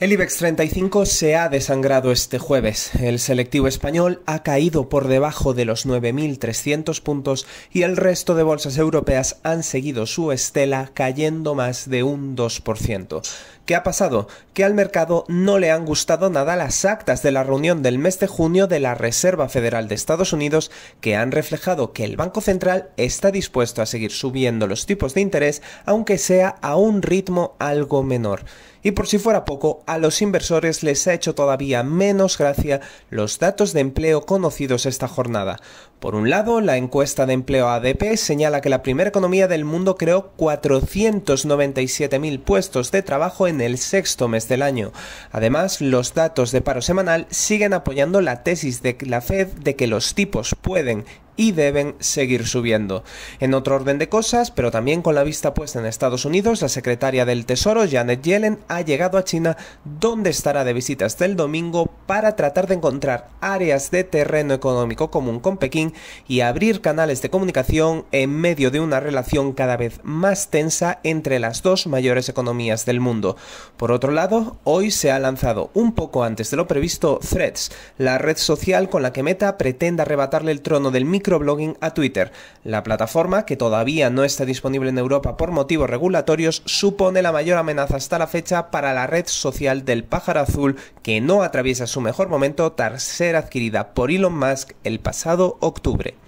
El IBEX 35 se ha desangrado este jueves. El selectivo español ha caído por debajo de los 9.300 puntos y el resto de bolsas europeas han seguido su estela cayendo más de un 2%. ¿Qué ha pasado? Que al mercado no le han gustado nada las actas de la reunión del mes de junio de la Reserva Federal de Estados Unidos que han reflejado que el Banco Central está dispuesto a seguir subiendo los tipos de interés aunque sea a un ritmo algo menor. Y por si fuera poco, a los inversores les ha hecho todavía menos gracia los datos de empleo conocidos esta jornada. Por un lado, la encuesta de empleo ADP señala que la primera economía del mundo creó 497.000 puestos de trabajo en el sexto mes del año. Además, los datos de paro semanal siguen apoyando la tesis de la Fed de que los tipos pueden y deben seguir subiendo. En otro orden de cosas, pero también con la vista puesta en Estados Unidos, la secretaria del Tesoro, Janet Yellen, ha llegado a China, donde estará de visitas del domingo para tratar de encontrar áreas de terreno económico común con Pekín y abrir canales de comunicación en medio de una relación cada vez más tensa entre las dos mayores economías del mundo. Por otro lado, hoy se ha lanzado un poco antes de lo previsto Threads, la red social con la que Meta pretende arrebatarle el trono del micro microblogging a Twitter. La plataforma, que todavía no está disponible en Europa por motivos regulatorios, supone la mayor amenaza hasta la fecha para la red social del pájaro azul que no atraviesa su mejor momento tras ser adquirida por Elon Musk el pasado octubre.